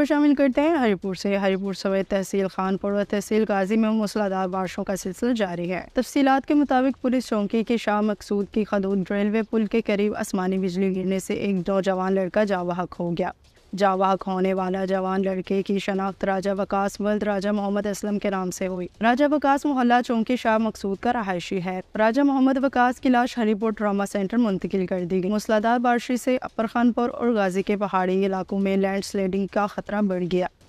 को शामिल करते हैं हरिपुर से हरिपुर समेत तहसील खानपुर और तहसील गाजी में मूसलाधार बारिशों का सिलसिला जारी है तफसीत के मुताबिक पुलिस चौकी के शाह मकसूद की खदूद रेलवे पुल के करीब आसमानी बिजली गिरने से एक नौजवान लड़का जावाहक हो गया जावाक होने वाला जवान लड़के की शनाख्त राजा वकास वल्द राजा मोहम्मद असलम के नाम से हुई राजा वकास मोहल्ला चौंकी शाह मकसूद का रहायशी है राजा मोहम्मद वकास की लाश हरीपुर ट्रामा सेंटर मुंतकिल कर दी गई मूसलाधार बारिश से अपर खानपुर और गाजी के पहाड़ी इलाकों में लैंड स्लेडिंग का खतरा बढ़ गया